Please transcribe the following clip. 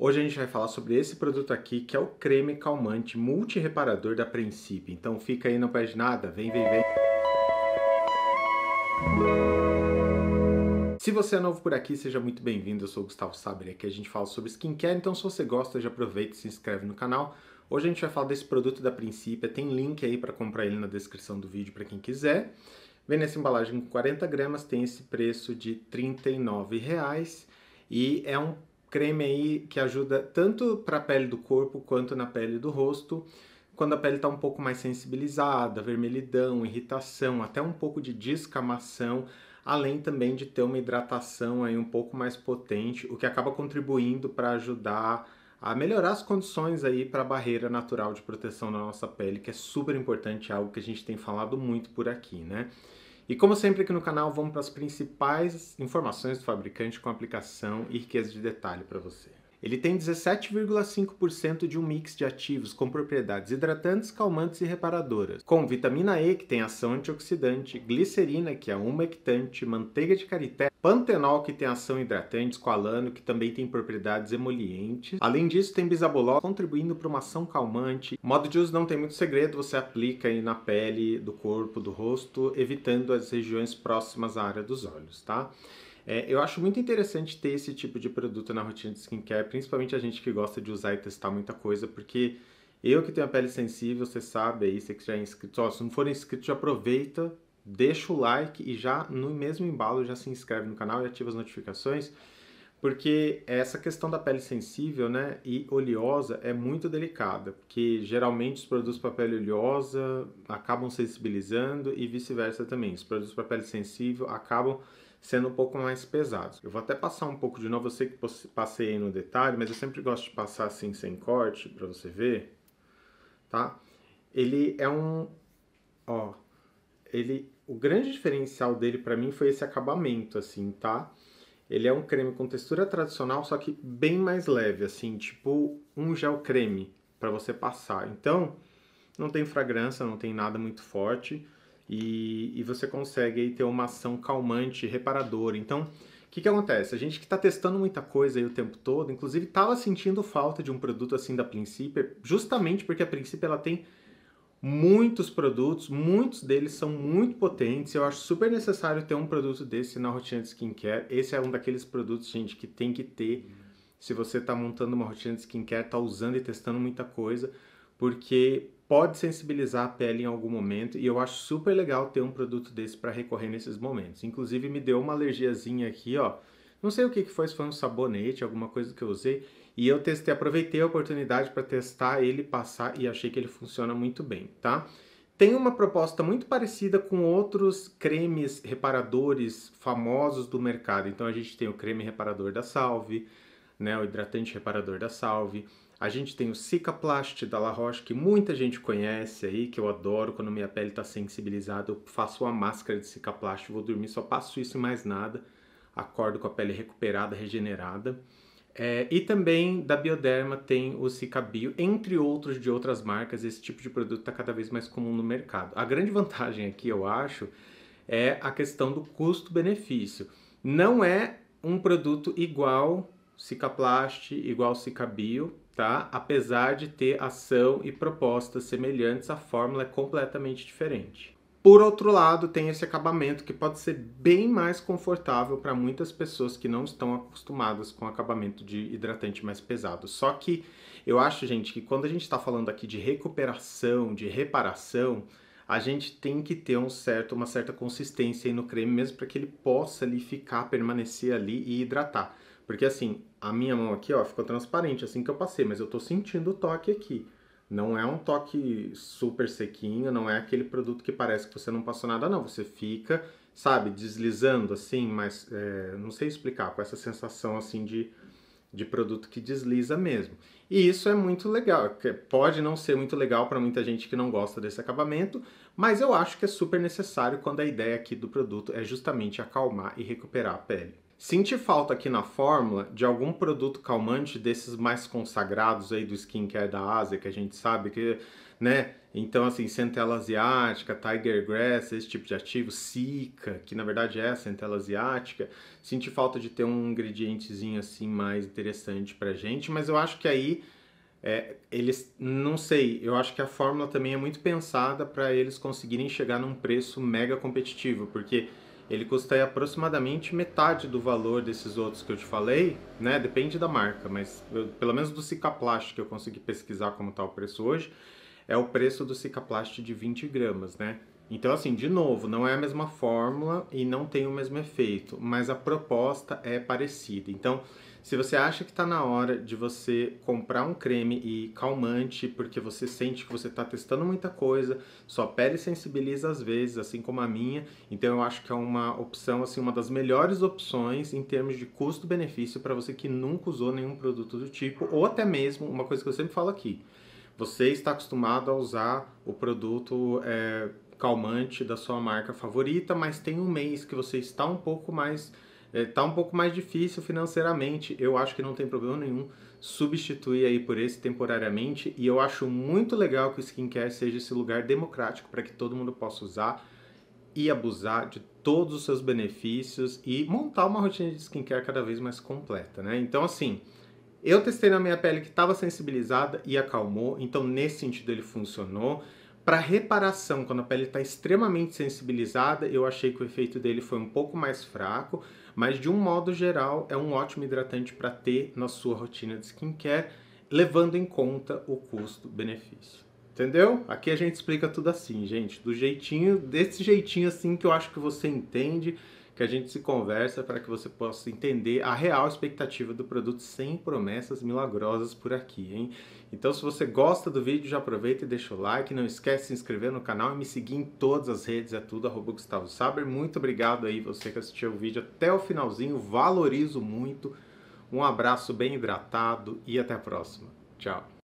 Hoje a gente vai falar sobre esse produto aqui, que é o creme calmante multireparador da Princípio. Então fica aí, não perde nada, vem, vem, vem. Se você é novo por aqui, seja muito bem-vindo. Eu sou o Gustavo Saber, aqui a gente fala sobre skincare, então se você gosta, já aproveita e se inscreve no canal. Hoje a gente vai falar desse produto da Princípio. tem link aí para comprar ele na descrição do vídeo para quem quiser. Vem nessa embalagem com 40 gramas, tem esse preço de R$ 39,00 e é um creme aí que ajuda tanto para a pele do corpo quanto na pele do rosto, quando a pele está um pouco mais sensibilizada, vermelhidão, irritação, até um pouco de descamação, além também de ter uma hidratação aí um pouco mais potente, o que acaba contribuindo para ajudar a melhorar as condições aí para a barreira natural de proteção da nossa pele, que é super importante, é algo que a gente tem falado muito por aqui, né? E como sempre aqui no canal, vamos para as principais informações do fabricante com aplicação e riqueza de detalhe para você. Ele tem 17,5% de um mix de ativos com propriedades hidratantes, calmantes e reparadoras, com vitamina E, que tem ação antioxidante, glicerina, que é uma humectante, manteiga de karité, Pantenol, que tem ação hidratante, esqualano, que também tem propriedades emolientes. Além disso, tem bisabolol, contribuindo para uma ação calmante. O modo de uso não tem muito segredo, você aplica aí na pele, do corpo, do rosto, evitando as regiões próximas à área dos olhos, tá? É, eu acho muito interessante ter esse tipo de produto na rotina de skincare, principalmente a gente que gosta de usar e testar muita coisa, porque eu que tenho a pele sensível, você sabe aí, você que já é inscrito, ó, se não for inscrito, já aproveita deixa o like e já no mesmo embalo já se inscreve no canal e ativa as notificações, porque essa questão da pele sensível né, e oleosa é muito delicada, porque geralmente os produtos para pele oleosa acabam sensibilizando e vice-versa também. Os produtos para pele sensível acabam sendo um pouco mais pesados. Eu vou até passar um pouco de novo, eu sei que passei aí no detalhe, mas eu sempre gosto de passar assim sem corte para você ver, tá? Ele é um, ó, ele o grande diferencial dele para mim foi esse acabamento, assim, tá? Ele é um creme com textura tradicional, só que bem mais leve, assim, tipo um gel creme para você passar. Então, não tem fragrância, não tem nada muito forte e, e você consegue aí, ter uma ação calmante, reparadora. Então, o que, que acontece? A gente que está testando muita coisa aí o tempo todo, inclusive estava sentindo falta de um produto assim da Principia, justamente porque a Principia ela tem muitos produtos, muitos deles são muito potentes. Eu acho super necessário ter um produto desse na rotina de skincare. Esse é um daqueles produtos, gente, que tem que ter. Se você está montando uma rotina de skincare, está usando e testando muita coisa, porque pode sensibilizar a pele em algum momento e eu acho super legal ter um produto desse para recorrer nesses momentos. Inclusive me deu uma alergiazinha aqui, ó. Não sei o que, que foi, se foi um sabonete, alguma coisa que eu usei. E eu testei, aproveitei a oportunidade para testar ele, passar e achei que ele funciona muito bem, tá? Tem uma proposta muito parecida com outros cremes reparadores famosos do mercado. Então a gente tem o creme reparador da Salve, né, o hidratante reparador da Salve. A gente tem o Cicaplast da La Roche, que muita gente conhece aí, que eu adoro quando minha pele está sensibilizada. Eu faço uma máscara de Cicaplast, vou dormir, só passo isso e mais nada acordo com a pele recuperada, regenerada. É, e também da Bioderma tem o Cicabio, entre outros de outras marcas, esse tipo de produto está cada vez mais comum no mercado. A grande vantagem aqui, eu acho, é a questão do custo-benefício. Não é um produto igual Cicaplast, igual Cicabio, tá? Apesar de ter ação e propostas semelhantes, a fórmula é completamente diferente. Por outro lado, tem esse acabamento que pode ser bem mais confortável para muitas pessoas que não estão acostumadas com acabamento de hidratante mais pesado. Só que eu acho, gente, que quando a gente está falando aqui de recuperação, de reparação, a gente tem que ter um certo, uma certa consistência no creme mesmo para que ele possa ali ficar, permanecer ali e hidratar. Porque assim, a minha mão aqui, ó, ficou transparente assim que eu passei, mas eu estou sentindo o toque aqui. Não é um toque super sequinho, não é aquele produto que parece que você não passou nada, não. Você fica, sabe, deslizando assim, mas é, não sei explicar, com essa sensação assim de, de produto que desliza mesmo. E isso é muito legal. Pode não ser muito legal para muita gente que não gosta desse acabamento, mas eu acho que é super necessário quando a ideia aqui do produto é justamente acalmar e recuperar a pele. Senti falta aqui na fórmula de algum produto calmante desses mais consagrados aí do skincare da Ásia, que a gente sabe que, né? Então, assim, centela asiática, tiger grass, esse tipo de ativo, cica, que na verdade é centela asiática. Senti falta de ter um ingredientezinho assim mais interessante pra gente, mas eu acho que aí é, eles, não sei, eu acho que a fórmula também é muito pensada para eles conseguirem chegar num preço mega competitivo, porque ele custa aproximadamente metade do valor desses outros que eu te falei, né? Depende da marca, mas eu, pelo menos do Cicaplast que eu consegui pesquisar como está o preço hoje, é o preço do Cicaplast de 20 gramas, né? Então, assim, de novo, não é a mesma fórmula e não tem o mesmo efeito, mas a proposta é parecida. Então, se você acha que está na hora de você comprar um creme e calmante porque você sente que você está testando muita coisa, sua pele sensibiliza às vezes, assim como a minha, então eu acho que é uma opção, assim, uma das melhores opções em termos de custo-benefício para você que nunca usou nenhum produto do tipo, ou até mesmo, uma coisa que eu sempre falo aqui, você está acostumado a usar o produto é, calmante da sua marca favorita, mas tem um mês que você está um pouco mais Está é, um pouco mais difícil financeiramente, eu acho que não tem problema nenhum substituir aí por esse temporariamente e eu acho muito legal que o skincare seja esse lugar democrático para que todo mundo possa usar e abusar de todos os seus benefícios e montar uma rotina de skincare cada vez mais completa, né? Então assim, eu testei na minha pele que estava sensibilizada e acalmou, então nesse sentido ele funcionou. Para reparação, quando a pele está extremamente sensibilizada, eu achei que o efeito dele foi um pouco mais fraco, mas de um modo geral, é um ótimo hidratante para ter na sua rotina de skincare, levando em conta o custo-benefício. Entendeu? Aqui a gente explica tudo assim, gente, do jeitinho, desse jeitinho assim que eu acho que você entende que a gente se conversa para que você possa entender a real expectativa do produto sem promessas milagrosas por aqui, hein? Então, se você gosta do vídeo, já aproveita e deixa o like. Não esquece de se inscrever no canal e me seguir em todas as redes, é tudo, arroba Gustavo Saber. Muito obrigado aí você que assistiu o vídeo até o finalzinho, valorizo muito. Um abraço bem hidratado e até a próxima. Tchau.